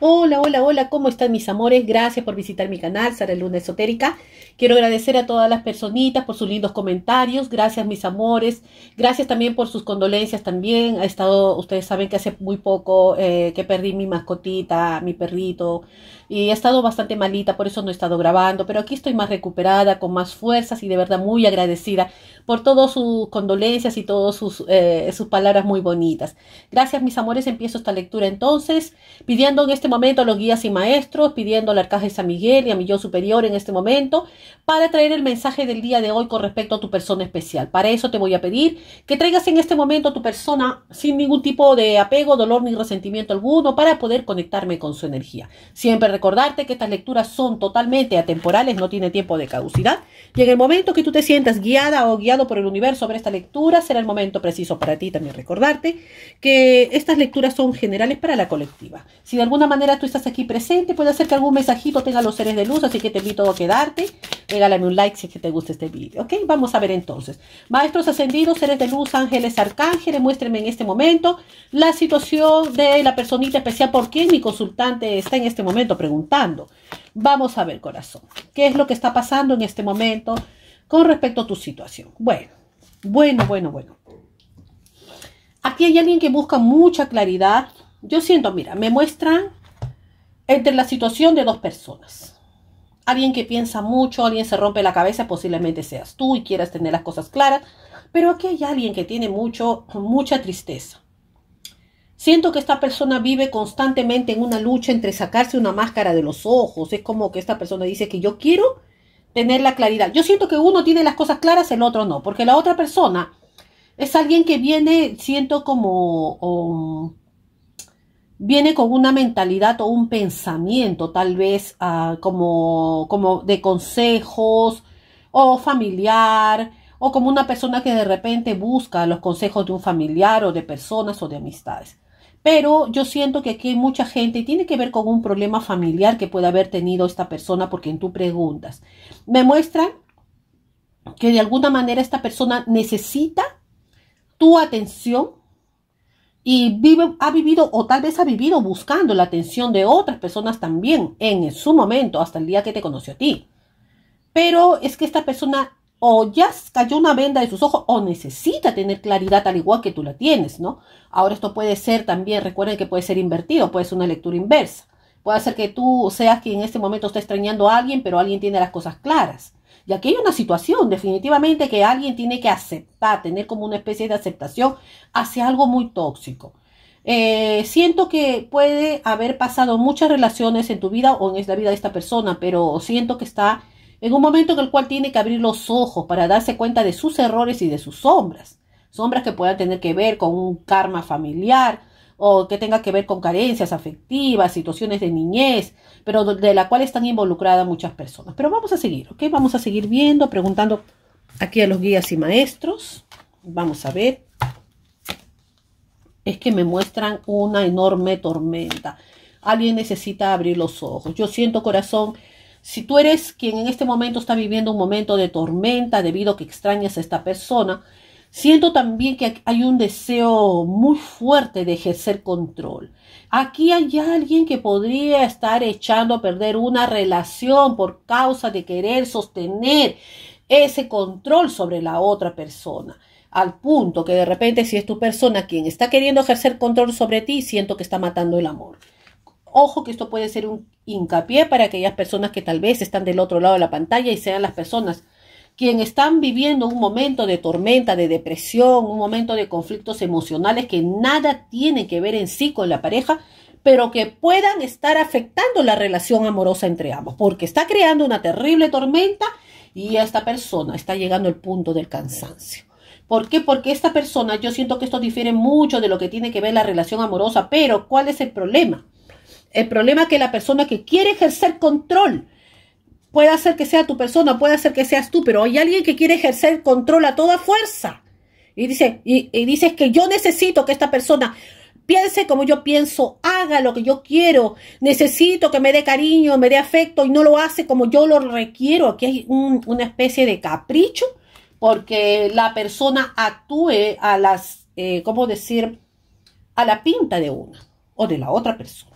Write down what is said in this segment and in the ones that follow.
Hola, hola, hola, ¿cómo están mis amores? Gracias por visitar mi canal, Sara Luna Esotérica. Quiero agradecer a todas las personitas por sus lindos comentarios. Gracias, mis amores. Gracias también por sus condolencias también. Ha estado, ustedes saben que hace muy poco eh, que perdí mi mascotita, mi perrito y he estado bastante malita, por eso no he estado grabando, pero aquí estoy más recuperada, con más fuerzas y de verdad muy agradecida por todas sus condolencias y todas sus, eh, sus palabras muy bonitas. Gracias mis amores, empiezo esta lectura entonces, pidiendo en este momento a los guías y maestros, pidiendo al Arcaje San Miguel y a mi yo superior en este momento, para traer el mensaje del día de hoy con respecto a tu persona especial. Para eso te voy a pedir que traigas en este momento a tu persona sin ningún tipo de apego, dolor ni resentimiento alguno para poder conectarme con su energía. Siempre recordarte que estas lecturas son totalmente atemporales, no tiene tiempo de caducidad. Y en el momento que tú te sientas guiada o guiado por el universo sobre esta lectura, será el momento preciso para ti también recordarte que estas lecturas son generales para la colectiva. Si de alguna manera tú estás aquí presente, puede hacer que algún mensajito tenga los seres de luz, así que te invito a quedarte. Regálame un like si es que te gusta este vídeo. ¿Ok? Vamos a ver entonces. Maestros ascendidos, seres de luz, ángeles, arcángeles, muéstrenme en este momento la situación de la personita especial por quien mi consultante está en este momento preguntando. Vamos a ver, corazón, ¿qué es lo que está pasando en este momento con respecto a tu situación? Bueno, bueno, bueno, bueno. Aquí hay alguien que busca mucha claridad. Yo siento, mira, me muestran entre la situación de dos personas. Alguien que piensa mucho, alguien se rompe la cabeza, posiblemente seas tú y quieras tener las cosas claras, pero aquí hay alguien que tiene mucho, mucha tristeza. Siento que esta persona vive constantemente en una lucha entre sacarse una máscara de los ojos. Es como que esta persona dice que yo quiero tener la claridad. Yo siento que uno tiene las cosas claras, el otro no, porque la otra persona es alguien que viene, siento como, um, viene con una mentalidad o un pensamiento tal vez ah, como, como de consejos o familiar o como una persona que de repente busca los consejos de un familiar o de personas o de amistades. Pero yo siento que aquí hay mucha gente y tiene que ver con un problema familiar que puede haber tenido esta persona porque en tu preguntas me muestran que de alguna manera esta persona necesita tu atención y vive, ha vivido o tal vez ha vivido buscando la atención de otras personas también en su momento hasta el día que te conoció a ti. Pero es que esta persona o ya cayó una venda de sus ojos o necesita tener claridad al igual que tú la tienes, ¿no? Ahora esto puede ser también, recuerden que puede ser invertido, puede ser una lectura inversa. Puede ser que tú seas quien en este momento está extrañando a alguien, pero alguien tiene las cosas claras. Y aquí hay una situación definitivamente que alguien tiene que aceptar, tener como una especie de aceptación hacia algo muy tóxico. Eh, siento que puede haber pasado muchas relaciones en tu vida o en la vida de esta persona, pero siento que está en un momento en el cual tiene que abrir los ojos para darse cuenta de sus errores y de sus sombras, sombras que puedan tener que ver con un karma familiar o que tenga que ver con carencias afectivas, situaciones de niñez, pero de la cual están involucradas muchas personas. Pero vamos a seguir, ¿ok? Vamos a seguir viendo, preguntando aquí a los guías y maestros. Vamos a ver. Es que me muestran una enorme tormenta. Alguien necesita abrir los ojos. Yo siento corazón si tú eres quien en este momento está viviendo un momento de tormenta debido a que extrañas a esta persona, siento también que hay un deseo muy fuerte de ejercer control. Aquí hay alguien que podría estar echando a perder una relación por causa de querer sostener ese control sobre la otra persona. Al punto que de repente si es tu persona quien está queriendo ejercer control sobre ti, siento que está matando el amor. Ojo que esto puede ser un hincapié para aquellas personas que tal vez están del otro lado de la pantalla y sean las personas quien están viviendo un momento de tormenta, de depresión, un momento de conflictos emocionales que nada tienen que ver en sí con la pareja, pero que puedan estar afectando la relación amorosa entre ambos, porque está creando una terrible tormenta y esta persona está llegando al punto del cansancio. ¿Por qué? Porque esta persona, yo siento que esto difiere mucho de lo que tiene que ver la relación amorosa, pero ¿cuál es el problema? El problema es que la persona que quiere ejercer control, puede hacer que sea tu persona, puede hacer que seas tú, pero hay alguien que quiere ejercer control a toda fuerza. Y dice, y, dices que yo necesito que esta persona piense como yo pienso, haga lo que yo quiero, necesito que me dé cariño, me dé afecto y no lo hace como yo lo requiero. Aquí hay una especie de capricho porque la persona actúe a las, eh, ¿cómo decir? A la pinta de una o de la otra persona.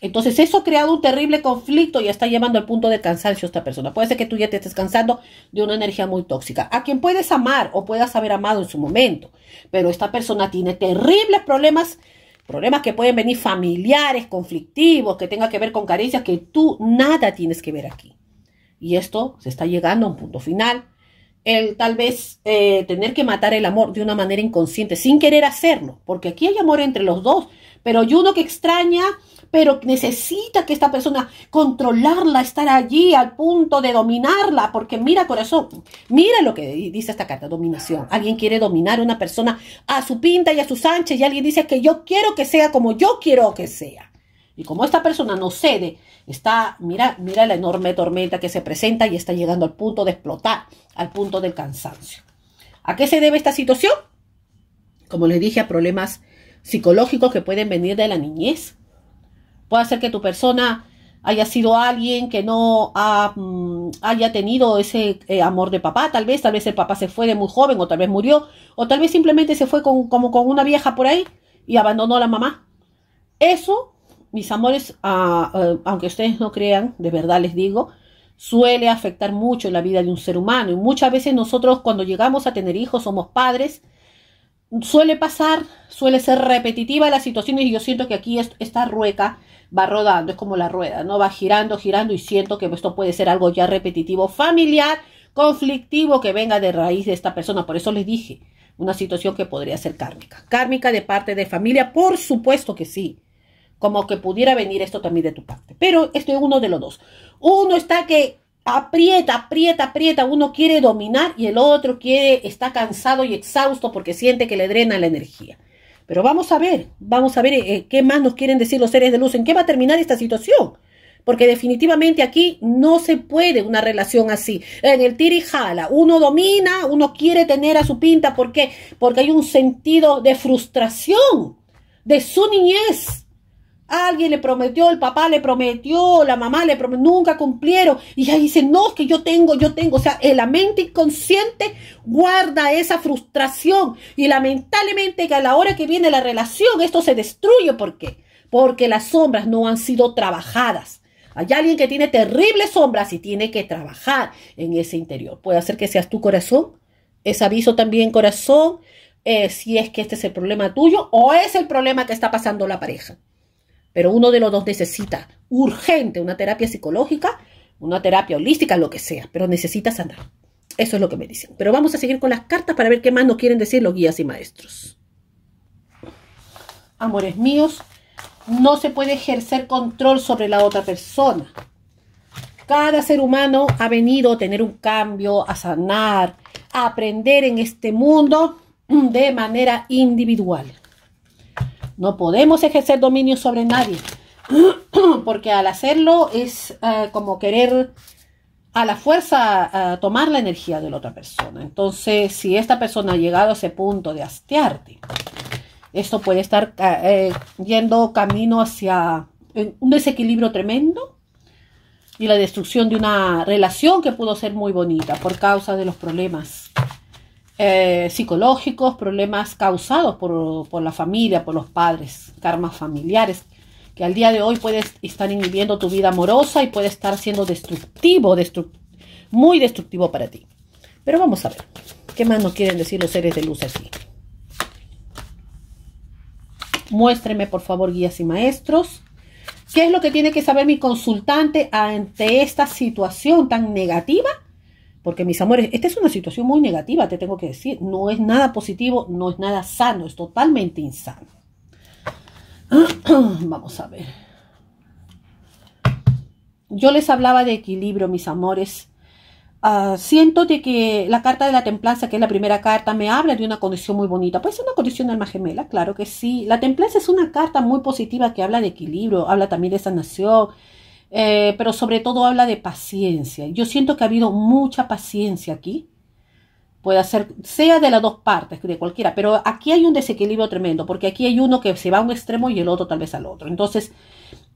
Entonces eso ha creado un terrible conflicto y está llevando al punto de cansancio a esta persona. Puede ser que tú ya te estés cansando de una energía muy tóxica, a quien puedes amar o puedas haber amado en su momento, pero esta persona tiene terribles problemas, problemas que pueden venir familiares, conflictivos, que tenga que ver con carencias que tú nada tienes que ver aquí. Y esto se está llegando a un punto final. El tal vez eh, tener que matar el amor de una manera inconsciente, sin querer hacerlo, porque aquí hay amor entre los dos, pero hay uno que extraña, pero necesita que esta persona controlarla, estar allí al punto de dominarla, porque mira corazón, mira lo que dice esta carta, dominación. Alguien quiere dominar a una persona a su pinta y a su sánchez. y alguien dice que yo quiero que sea como yo quiero que sea. Y como esta persona no cede, está, mira, mira la enorme tormenta que se presenta y está llegando al punto de explotar, al punto del cansancio. ¿A qué se debe esta situación? Como les dije, a problemas psicológicos que pueden venir de la niñez. Puede ser que tu persona haya sido alguien que no mm, haya tenido ese eh, amor de papá, tal vez, tal vez el papá se fue de muy joven o tal vez murió, o tal vez simplemente se fue con, como con una vieja por ahí y abandonó a la mamá. Eso, mis amores, ah, ah, aunque ustedes no crean, de verdad les digo, suele afectar mucho la vida de un ser humano y muchas veces nosotros cuando llegamos a tener hijos somos padres suele pasar, suele ser repetitiva las situaciones y yo siento que aquí esta rueca va rodando, es como la rueda, ¿no? Va girando, girando y siento que esto puede ser algo ya repetitivo, familiar, conflictivo que venga de raíz de esta persona. Por eso les dije, una situación que podría ser kármica. Kármica de parte de familia, por supuesto que sí. Como que pudiera venir esto también de tu parte. Pero esto es uno de los dos. Uno está que aprieta, aprieta, aprieta, uno quiere dominar y el otro quiere, está cansado y exhausto porque siente que le drena la energía. Pero vamos a ver, vamos a ver eh, qué más nos quieren decir los seres de luz, en qué va a terminar esta situación. Porque definitivamente aquí no se puede una relación así. En el tira y jala, uno domina, uno quiere tener a su pinta. ¿Por qué? Porque hay un sentido de frustración de su niñez, Alguien le prometió, el papá le prometió, la mamá le prometió, nunca cumplieron. Y ahí dice, no, es que yo tengo, yo tengo. O sea, eh, la mente inconsciente guarda esa frustración. Y lamentablemente que a la hora que viene la relación, esto se destruye. ¿Por qué? Porque las sombras no han sido trabajadas. Hay alguien que tiene terribles sombras y tiene que trabajar en ese interior. Puede hacer que seas tu corazón. Es aviso también, corazón, eh, si es que este es el problema tuyo o es el problema que está pasando la pareja pero uno de los dos necesita urgente una terapia psicológica, una terapia holística, lo que sea, pero necesita sanar. Eso es lo que me dicen. Pero vamos a seguir con las cartas para ver qué más nos quieren decir los guías y maestros. Amores míos, no se puede ejercer control sobre la otra persona. Cada ser humano ha venido a tener un cambio, a sanar, a aprender en este mundo de manera individual. No podemos ejercer dominio sobre nadie, porque al hacerlo es eh, como querer a la fuerza eh, tomar la energía de la otra persona. Entonces, si esta persona ha llegado a ese punto de hastiarte, esto puede estar eh, yendo camino hacia un desequilibrio tremendo y la destrucción de una relación que pudo ser muy bonita por causa de los problemas eh, psicológicos, problemas causados por, la familia, por los padres, karmas familiares, que al día de hoy puedes estar inhibiendo tu vida amorosa y puede estar siendo destructivo, muy destructivo para ti. Pero vamos a ver, ¿qué más nos quieren decir los seres de luz aquí? Muéstreme, por favor, guías y maestros. ¿Qué es lo que tiene que saber mi consultante ante esta situación tan negativa porque mis amores, esta es una situación muy negativa, te tengo que decir. No es nada positivo, no es nada sano, es totalmente insano. Vamos a ver. Yo les hablaba de equilibrio, mis amores. Ah, siento que la carta de la templanza, que es la primera carta, me habla de una condición muy bonita. Puede ser una condición de alma gemela, claro que sí. La templanza es una carta muy positiva que habla de equilibrio, habla también de sanación, eh, pero sobre todo habla de paciencia. Yo siento que ha habido mucha paciencia aquí. Puede ser, sea de las dos partes, de cualquiera, pero aquí hay un desequilibrio tremendo, porque aquí hay uno que se va a un extremo y el otro tal vez al otro. Entonces,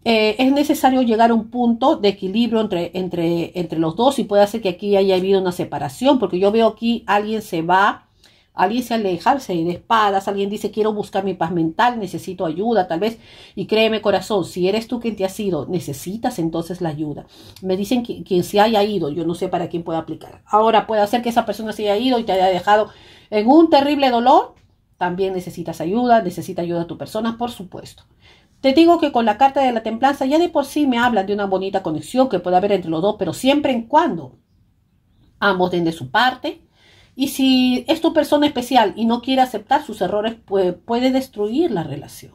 eh, es necesario llegar a un punto de equilibrio entre, entre, entre los dos y puede ser que aquí haya habido una separación, porque yo veo aquí alguien se va Alguien se alejarse de espadas, alguien dice quiero buscar mi paz mental, necesito ayuda tal vez. Y créeme corazón, si eres tú quien te ha sido, necesitas entonces la ayuda. Me dicen que, quien se haya ido, yo no sé para quién pueda aplicar. Ahora puede ser que esa persona se haya ido y te haya dejado en un terrible dolor. También necesitas ayuda, necesita ayuda a tu persona, por supuesto. Te digo que con la carta de la templanza ya de por sí me hablan de una bonita conexión que puede haber entre los dos, pero siempre en cuando ambos den de su parte, y si es tu persona especial y no quiere aceptar sus errores, puede, puede destruir la relación.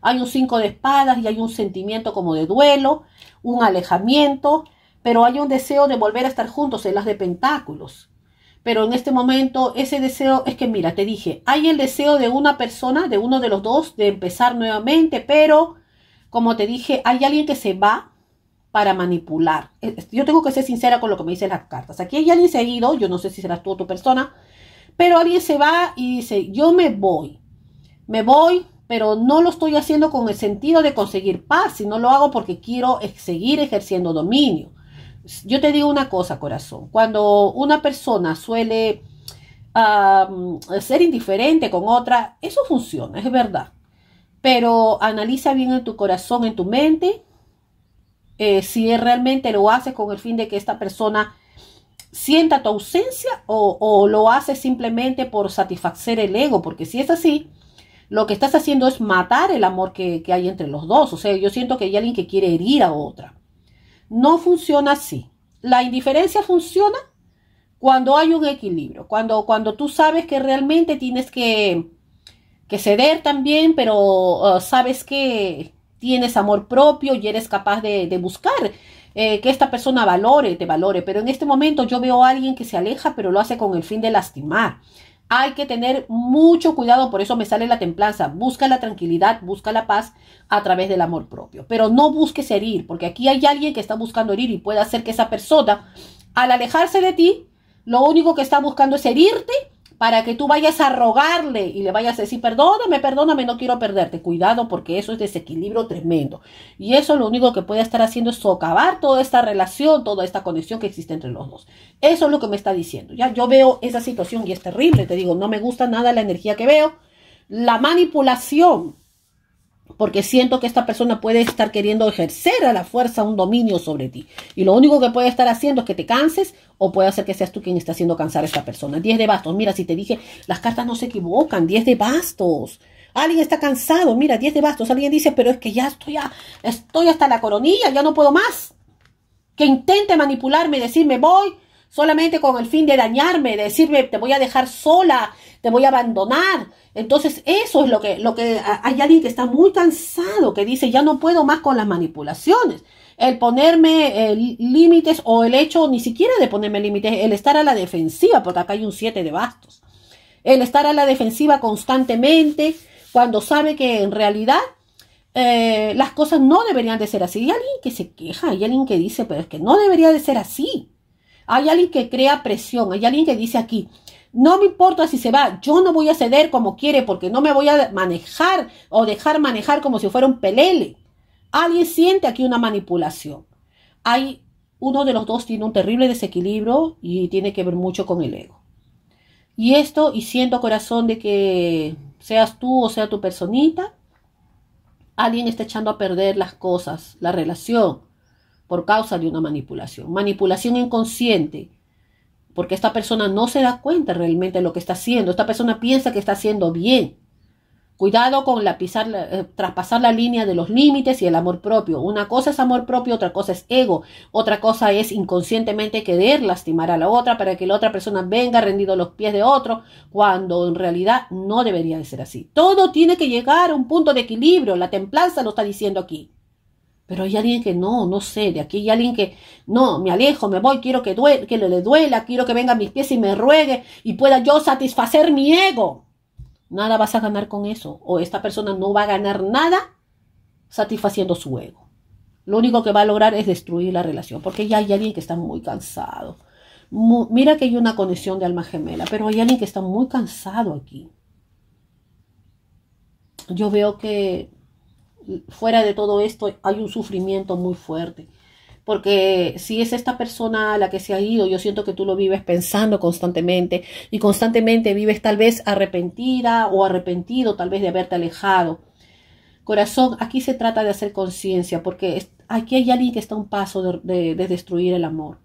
Hay un cinco de espadas y hay un sentimiento como de duelo, un alejamiento, pero hay un deseo de volver a estar juntos en las de pentáculos. Pero en este momento ese deseo es que, mira, te dije, hay el deseo de una persona, de uno de los dos, de empezar nuevamente, pero, como te dije, hay alguien que se va para manipular. Eh, eh, yo tengo que ser sincera con lo que me dicen las cartas. Aquí hay alguien seguido, yo no sé si serás tú o tu persona, pero alguien se va y dice, yo me voy, me voy, pero no lo estoy haciendo con el sentido de conseguir paz, sino lo hago porque quiero seguir ejerciendo dominio. Yo te digo una cosa, corazón, cuando una persona suele ser indiferente con otra, eso funciona, es verdad. Pero analiza bien en tu corazón, en tu mente, eh, si realmente lo haces con el fin de que esta persona sienta tu ausencia o, lo haces simplemente por satisfacer el ego, porque si es así, lo que estás haciendo es matar el amor que, hay entre los dos. O sea, yo siento que hay alguien que quiere herir a otra. No funciona así. La indiferencia funciona cuando hay un equilibrio, cuando, cuando tú sabes que realmente tienes que, ceder también, pero uh, sabes que, tienes amor propio y eres capaz de, buscar eh, que esta persona valore, te valore. Pero en este momento yo veo a alguien que se aleja, pero lo hace con el fin de lastimar. Hay que tener mucho cuidado, por eso me sale la templanza. Busca la tranquilidad, busca la paz a través del amor propio. Pero no busques herir, porque aquí hay alguien que está buscando herir y puede hacer que esa persona, al alejarse de ti, lo único que está buscando es herirte para que tú vayas a rogarle y le vayas a decir, perdóname, perdóname, no quiero perderte. Cuidado porque eso es desequilibrio tremendo. Y eso lo único que puede estar haciendo es socavar toda esta relación, toda esta conexión que existe entre los dos. Eso es lo que me está diciendo. Ya yo veo esa situación y es terrible, te digo, no me gusta nada la energía que veo. La manipulación porque siento que esta persona puede estar queriendo ejercer a la fuerza un dominio sobre ti. Y lo único que puede estar haciendo es que te canses o puede hacer que seas tú quien está haciendo cansar a esta persona. 10 de bastos. Mira, si te dije, las cartas no se equivocan. 10 de bastos. Alguien está cansado. Mira, 10 de bastos. Alguien dice, pero es que ya estoy, estoy hasta la coronilla, ya no puedo más. Que intente manipularme, y decirme voy, solamente con el fin de dañarme, de decirme, te voy a dejar sola, te voy a abandonar. Entonces, eso es lo que, lo que hay alguien que está muy cansado, que dice, ya no puedo más con las manipulaciones. El ponerme eh, límites o el hecho ni siquiera de ponerme límites, el estar a la defensiva, porque acá hay un siete de bastos. El estar a la defensiva constantemente cuando sabe que en realidad eh, las cosas no deberían de ser así. Hay alguien que se queja, hay alguien que dice, pero es que no debería de ser así. Hay alguien que crea presión, hay alguien que dice aquí, no me importa si se va, yo no voy a ceder como quiere porque no me voy a manejar o dejar manejar como si fuera un pelele. Alguien siente aquí una manipulación. Hay uno de los dos tiene un terrible desequilibrio y tiene que ver mucho con el ego. Y esto, y siento corazón de que seas tú o sea tu personita, alguien está echando a perder las cosas, la relación, por causa de una manipulación. Manipulación inconsciente, porque esta persona no se da cuenta realmente de lo que está haciendo. Esta persona piensa que está haciendo bien. Cuidado con la, pisar, eh, traspasar la línea de los límites y el amor propio. Una cosa es amor propio, otra cosa es ego. Otra cosa es inconscientemente querer lastimar a la otra para que la otra persona venga rendido a los pies de otro, cuando en realidad no debería de ser así. Todo tiene que llegar a un punto de equilibrio. La templanza lo está diciendo aquí. Pero hay alguien que no, no sé, de aquí hay alguien que no, me alejo, me voy, quiero que, que le, duela, quiero que venga a mis pies y me ruegue y pueda yo satisfacer mi ego. Nada vas a ganar con eso. O esta persona no va a ganar nada satisfaciendo su ego. Lo único que va a lograr es destruir la relación, porque ya hay alguien que está muy cansado. mira que hay una conexión de alma gemela, pero hay alguien que está muy cansado aquí. Yo veo que fuera de todo esto hay un sufrimiento muy fuerte. Porque si es esta persona a la que se ha ido, yo siento que tú lo vives pensando constantemente y constantemente vives tal vez arrepentida o arrepentido tal vez de haberte alejado. Corazón, aquí se trata de hacer conciencia porque aquí hay alguien que está a un paso de, de destruir el amor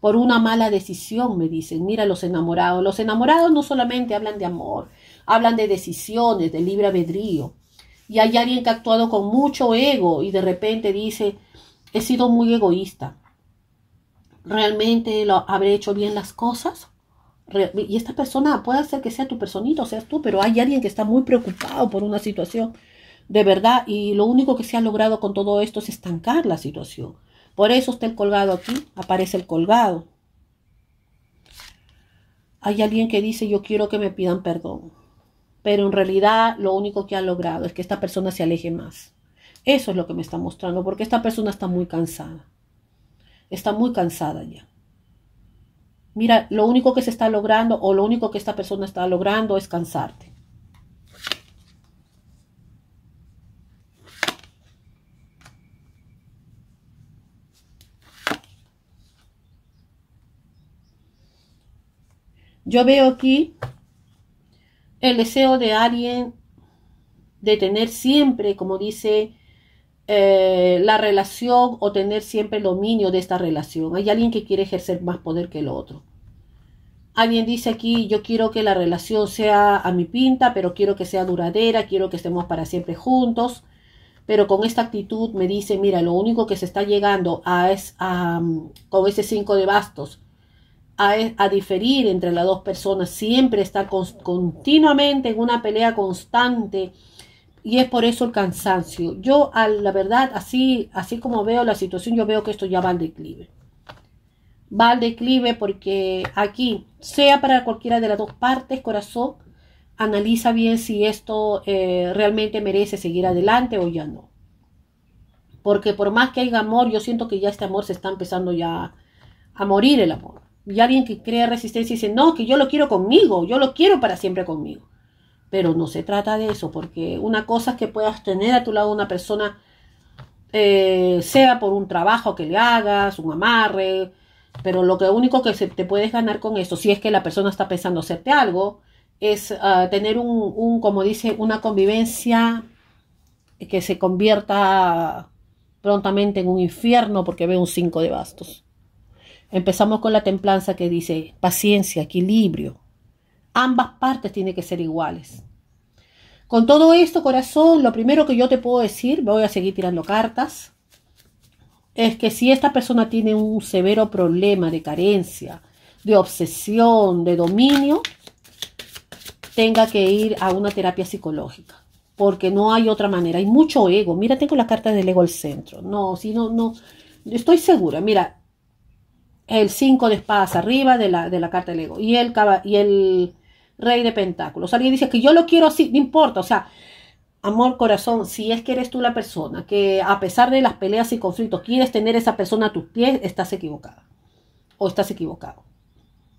por una mala decisión, me dicen. Mira, los enamorados. Los enamorados no solamente hablan de amor, hablan de decisiones, de libre albedrío y hay alguien que ha actuado con mucho ego y de repente dice, he sido muy egoísta. ¿Realmente lo, habré hecho bien las cosas? Y esta persona puede ser que sea tu personito, seas tú, pero hay alguien que está muy preocupado por una situación de verdad y lo único que se ha logrado con todo esto es estancar la situación. Por eso está el colgado aquí, aparece el colgado. Hay alguien que dice, yo quiero que me pidan perdón pero en realidad lo único que ha logrado es que esta persona se aleje más. Eso es lo que me está mostrando, porque esta persona está muy cansada. Está muy cansada ya. Mira, lo único que se está logrando o lo único que esta persona está logrando es cansarte. Yo veo aquí el deseo de alguien de tener siempre, como dice, eh, la relación o tener siempre el dominio de esta relación. Hay alguien que quiere ejercer más poder que el otro. Alguien dice aquí, yo quiero que la relación sea a mi pinta, pero quiero que sea duradera, quiero que estemos para siempre juntos. Pero con esta actitud me dice, mira, lo único que se está llegando a es con ese cinco de bastos a, diferir entre las dos personas, siempre está continuamente en una pelea constante y es por eso el cansancio. Yo, a la verdad, así, así como veo la situación, yo veo que esto ya va al declive. Va al declive porque aquí, sea para cualquiera de las dos partes, corazón, analiza bien si esto eh, realmente merece seguir adelante o ya no. Porque por más que haya amor, yo siento que ya este amor se está empezando ya a morir el amor. Y alguien que crea resistencia dice, no, que yo lo quiero conmigo, yo lo quiero para siempre conmigo. Pero no se trata de eso, porque una cosa es que puedas tener a tu lado una persona, eh, sea por un trabajo que le hagas, un amarre, pero lo que único que se te puedes ganar con eso si es que la persona está pensando hacerte algo, es ah, tener un, un, como dice, una convivencia que se convierta prontamente en un infierno porque ve un 5 de bastos. Empezamos con la templanza que dice paciencia, equilibrio. Ambas partes tienen que ser iguales. Con todo esto, corazón, lo primero que yo te puedo decir, voy a seguir tirando cartas, es que si esta persona tiene un severo problema de carencia, de obsesión, de dominio, tenga que ir a una terapia psicológica, porque no hay otra manera. Hay mucho ego. Mira, tengo la carta del ego al centro. No, si no, no, estoy segura. Mira, el 5 de espadas arriba de la, de la carta del ego y el, y el rey de pentáculos. Alguien dice que yo lo quiero así, no importa, o sea, amor corazón, si es que eres tú la persona que a pesar de las peleas y conflictos quieres tener esa persona a tus pies, estás equivocada o estás equivocado.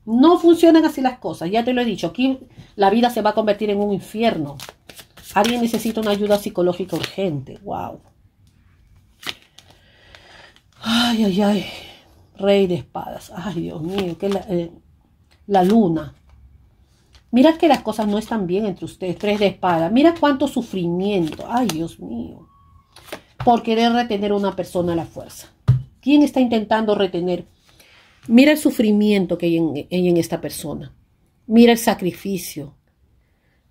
No funcionan así las cosas, ya te lo he dicho, aquí la vida se va a convertir en un infierno. Alguien necesita una ayuda psicológica urgente, wow. Ay, ay, ay rey de espadas. Ay, Dios mío, que eh, la, luna. Mira que las cosas no están bien entre ustedes, tres de espadas, Mira cuánto sufrimiento. Ay, Dios mío. Por querer retener a una persona a la fuerza. ¿Quién está intentando retener? Mira el sufrimiento que hay en, esta persona. Mira el sacrificio.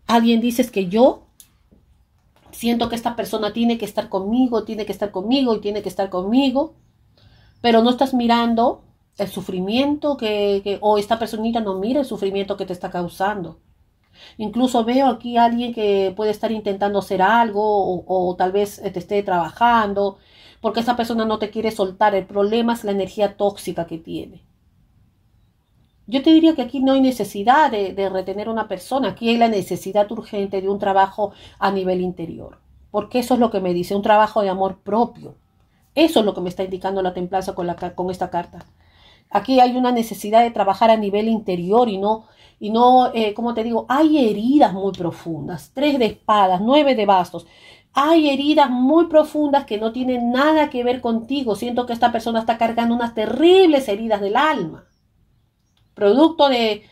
Alguien dice que yo siento que esta persona tiene que estar conmigo, tiene que estar conmigo y tiene que estar conmigo pero no estás mirando el sufrimiento que, o esta personita no mira el sufrimiento que te está causando. Incluso veo aquí a alguien que puede estar intentando hacer algo o, tal vez eh, te esté trabajando porque esa persona no te quiere soltar. El problema es la energía tóxica que tiene. Yo te diría que aquí no hay necesidad de, de retener a una persona, aquí hay la necesidad urgente de un trabajo a nivel interior, porque eso es lo que me dice, un trabajo de amor propio. Eso es lo que me está indicando la templanza con, la, con esta carta. Aquí hay una necesidad de trabajar a nivel interior y no, y no eh, como te digo, hay heridas muy profundas. Tres de espadas, nueve de bastos. Hay heridas muy profundas que no tienen nada que ver contigo. Siento que esta persona está cargando unas terribles heridas del alma. Producto de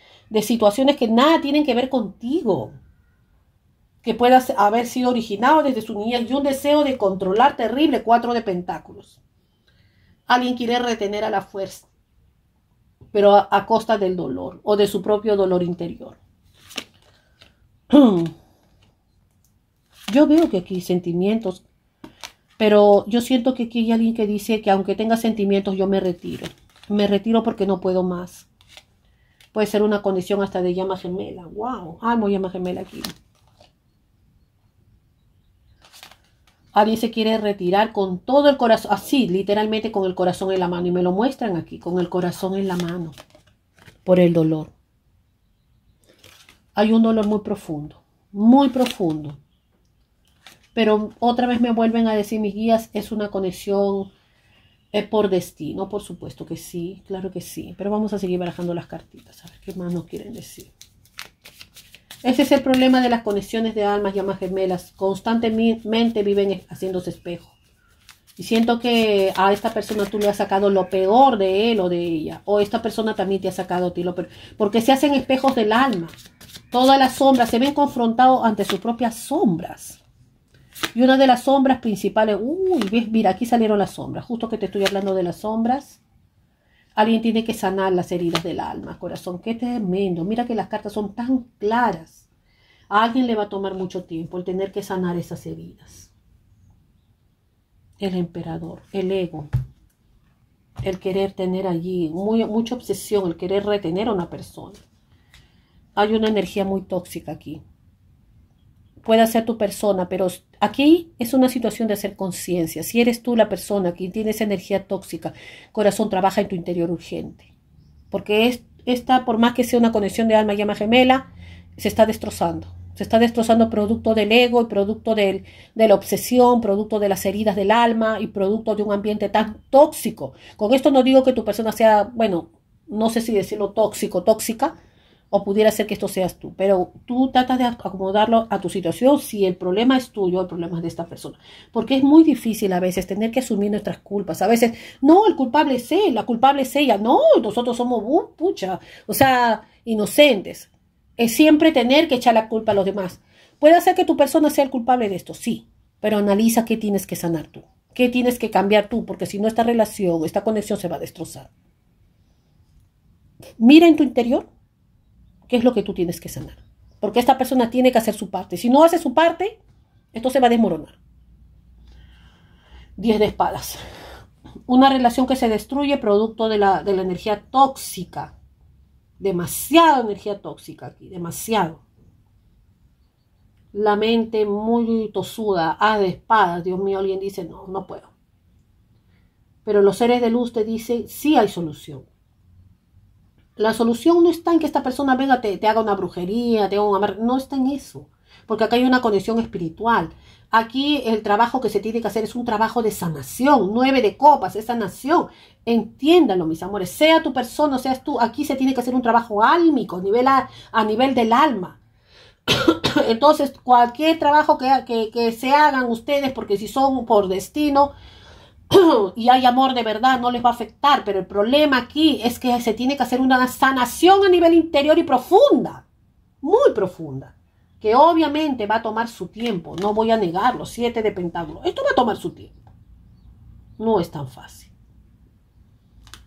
situaciones que nada tienen que ver contigo que pueda haber sido originado desde su niñez y un deseo de controlar terrible cuatro de pentáculos. Alguien quiere retener a la fuerza, pero a, costa del dolor o de su propio dolor interior. Yo veo que aquí hay sentimientos, pero yo siento que aquí hay alguien que dice que aunque tenga sentimientos yo me retiro. Me retiro porque no puedo más. Puede ser una condición hasta de llama gemela. ¡Wow! Amo ah, llama gemela aquí. Alguien se quiere retirar con todo el corazón, así, literalmente con el corazón en la mano. Y me lo muestran aquí, con el corazón en la mano, por el dolor. Hay un dolor muy profundo, muy profundo. Pero otra vez me vuelven a decir mis guías, es una conexión es por destino, por supuesto que sí, claro que sí. Pero vamos a seguir barajando las cartitas, a ver qué más nos quieren decir. Ese es el problema de las conexiones de almas y gemelas. Constantemente viven haciéndose espejo. Y siento que a esta persona tú le has sacado lo peor de él o de ella. O esta persona también te ha sacado a ti lo peor. Porque se hacen espejos del alma. Todas las sombras se ven confrontados ante sus propias sombras. Y una de las sombras principales, uy, mira, aquí salieron las sombras, justo que te estoy hablando de las sombras. Alguien tiene que sanar las heridas del alma, corazón. Qué tremendo. Mira que las cartas son tan claras. A alguien le va a tomar mucho tiempo el tener que sanar esas heridas. El emperador, el ego, el querer tener allí, muy, mucha obsesión, el querer retener a una persona. Hay una energía muy tóxica aquí pueda ser tu persona, pero aquí es una situación de hacer conciencia. Si eres tú la persona que tiene esa energía tóxica, corazón, trabaja en tu interior urgente. Porque es, esta, por más que sea una conexión de alma y llama gemela, se está destrozando. Se está destrozando producto del ego y producto de la obsesión, producto de las heridas del alma y producto de un ambiente tan tóxico. Con esto no digo que tu persona sea, bueno, no sé si decirlo tóxico, tóxica, o pudiera ser que esto seas tú, pero tú tratas de acomodarlo a tu situación si el problema es tuyo, el problema es de esta persona, porque es muy difícil a veces tener que asumir nuestras culpas, a veces, no, el culpable es él, la culpable es ella, no, nosotros somos pucha, o sea, inocentes, es siempre tener que echar la culpa a los demás. Puede hacer que tu persona sea el culpable de esto, sí, pero analiza qué tienes que sanar tú, qué tienes que cambiar tú, porque si no esta relación, esta conexión se va a destrozar. Mira en tu interior qué es lo que tú tienes que sanar. Porque esta persona tiene que hacer su parte. Si no hace su parte, esto se va a desmoronar. Diez de espadas. Una relación que se destruye producto de la, energía tóxica. Demasiada energía tóxica aquí, demasiado. La mente muy tosuda, ah, de espadas. Dios mío, alguien dice, no, no puedo. Pero los seres de luz te dicen, sí hay solución la solución no está en que esta persona venga, te, te haga una brujería, te haga un amar, no está en eso, porque acá hay una conexión espiritual. Aquí el trabajo que se tiene que hacer es un trabajo de sanación, nueve de copas, esa sanación. Entiéndanlo, mis amores, sea tu persona, seas tú, aquí se tiene que hacer un trabajo álmico, nivel a, nivel del alma. Entonces, cualquier trabajo que se hagan ustedes, porque si son por destino, y hay amor de verdad, no les va a afectar, pero el problema aquí es que se tiene que hacer una sanación a nivel interior y profunda, muy profunda, que obviamente va a tomar su tiempo, no voy a negarlo, siete de pentáculos, esto va a tomar su tiempo, no es tan fácil,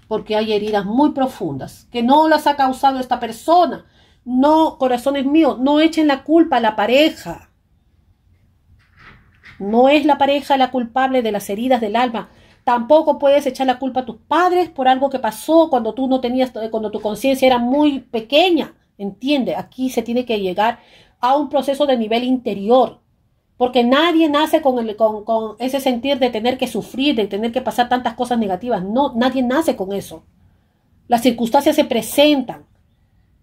porque hay heridas muy profundas que no las ha causado esta persona, no, corazones míos, no echen la culpa a la pareja, no es la pareja la culpable de las heridas del alma. Tampoco puedes echar la culpa a tus padres por algo que pasó cuando tú no tenías, cuando tu conciencia era muy pequeña. Entiende, aquí se tiene que llegar a un proceso de nivel interior, porque nadie nace con, con, ese sentir de tener que sufrir, de tener que pasar tantas cosas negativas. No, nadie nace con eso. Las circunstancias se presentan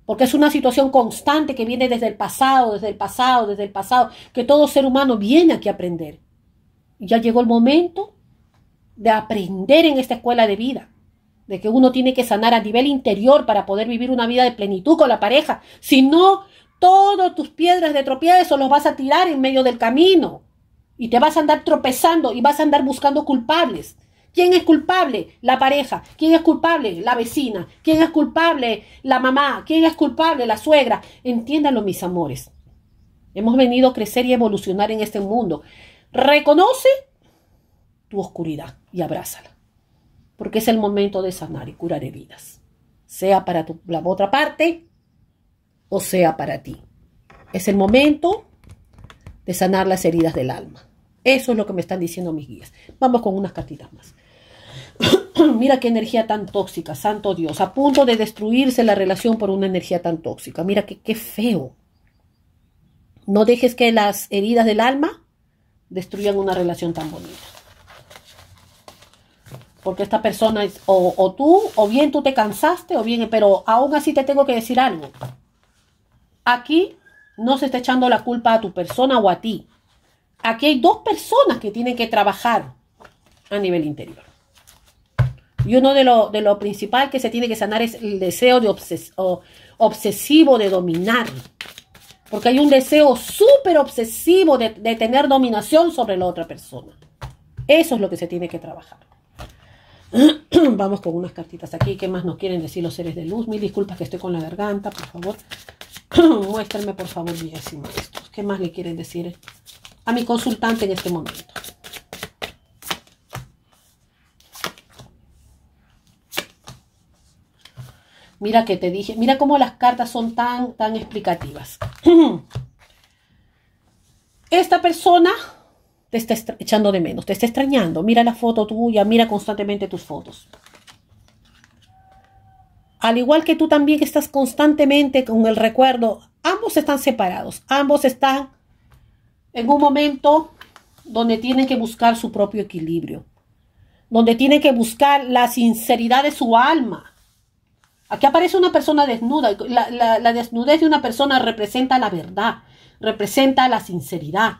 porque es una situación constante que viene desde el pasado, desde el pasado, desde el pasado, que todo ser humano viene aquí a aprender. Y ya llegó el momento de aprender en esta escuela de vida, de que uno tiene que sanar a nivel interior para poder vivir una vida de plenitud con la pareja. Si no, todas tus piedras de tropiezo los vas a tirar en medio del camino y te vas a andar tropezando y vas a andar buscando culpables. ¿Quién es culpable? La pareja. ¿Quién es culpable? La vecina. ¿Quién es culpable? La mamá. ¿Quién es culpable? La suegra. Entiéndalo, mis amores. Hemos venido a crecer y evolucionar en este mundo. Reconoce tu oscuridad y abrázala. Porque es el momento de sanar y curar heridas. Sea para tu, la otra parte o sea para ti. Es el momento de sanar las heridas del alma. Eso es lo que me están diciendo mis guías. Vamos con unas cartitas más. Mira qué energía tan tóxica, santo Dios, a punto de destruirse la relación por una energía tan tóxica. Mira qué, qué feo. No dejes que las heridas del alma destruyan una relación tan bonita. Porque esta persona es o, o tú, o bien tú te cansaste, o bien, pero aún así te tengo que decir algo. Aquí no se está echando la culpa a tu persona o a ti. Aquí hay dos personas que tienen que trabajar a nivel interior. Y uno de lo, de lo principal que se tiene que sanar es el deseo de obses obsesivo de dominar. Porque hay un deseo súper obsesivo de, tener dominación sobre la otra persona. Eso es lo que se tiene que trabajar. Vamos con unas cartitas aquí. ¿Qué más nos quieren decir los seres de luz? Mil disculpas que estoy con la garganta, por favor. Muéstrenme, por favor, Villas y ¿Qué más le quieren decir a mi consultante en este momento? Mira que te dije, mira cómo las cartas son tan, tan explicativas. Esta persona te está echando de menos, te está extrañando. Mira la foto tuya, mira constantemente tus fotos. Al igual que tú también estás constantemente con el recuerdo, ambos están separados, ambos están en un momento donde tienen que buscar su propio equilibrio, donde tienen que buscar la sinceridad de su alma Aquí aparece una persona desnuda. La, desnudez de una persona representa la verdad, representa la sinceridad.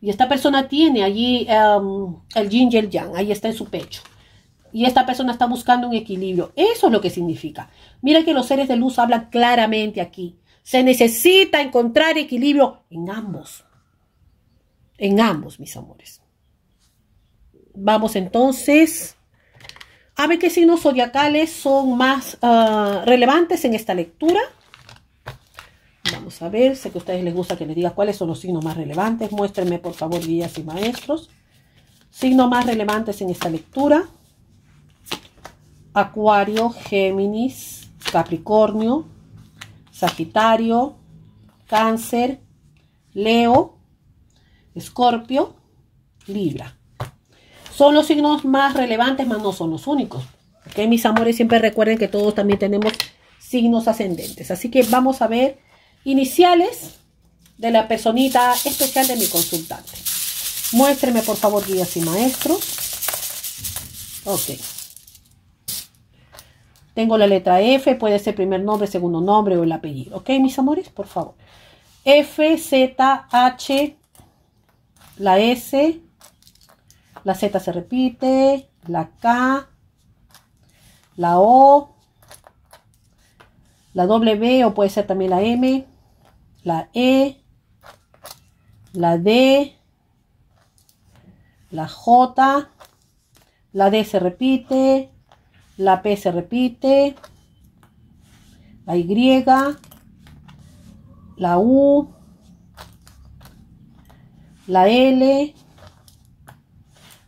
Y esta persona tiene allí em, el yin y el yang, ahí está en su pecho. Y esta persona está buscando un equilibrio. Eso es lo que significa. Mira que los seres de luz hablan claramente aquí. Se necesita encontrar equilibrio en ambos. En ambos, mis amores. Vamos entonces. A ver qué signos zodiacales son más ah, relevantes en esta lectura. Vamos a ver, sé que a ustedes les gusta que les diga cuáles son los signos más relevantes. Muéstrenme, por favor, guías y maestros. Signos más relevantes en esta lectura. Acuario, Géminis, Capricornio, Sagitario, Cáncer, Leo, Escorpio, Libra. Son los signos más relevantes, más no son los únicos. ¿Ok? Mis amores, siempre recuerden que todos también tenemos signos ascendentes. Así que vamos a ver iniciales de la personita especial de mi consultante. Muéstreme, por favor, guías y maestros. Ok. Tengo la letra F, puede ser primer nombre, segundo nombre o el apellido. ¿Ok, mis amores? Por favor. F, Z, H, la S, la Z se repite, la K, la O, la W o puede ser también la M, la E, la D, la J, la D se repite, la P se repite, la Y, la U, la L,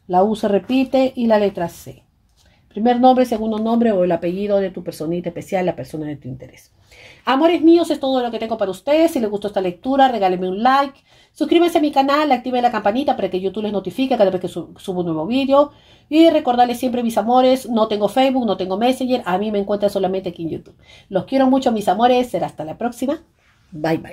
la U se repite y la letra C. Primer nombre, segundo nombre o el apellido de tu personita especial, la persona de tu interés. Amores míos, es todo lo que tengo para ustedes. Si les gustó esta lectura, regálenme un like. Suscríbanse a mi canal, activen la campanita para que YouTube les notifique cada vez que subo un nuevo video. Y recordarles siempre, mis amores, no tengo Facebook, no tengo Messenger. A mí me encuentran solamente aquí en YouTube. Los quiero mucho, mis amores. Será hasta la próxima. Bye, bye.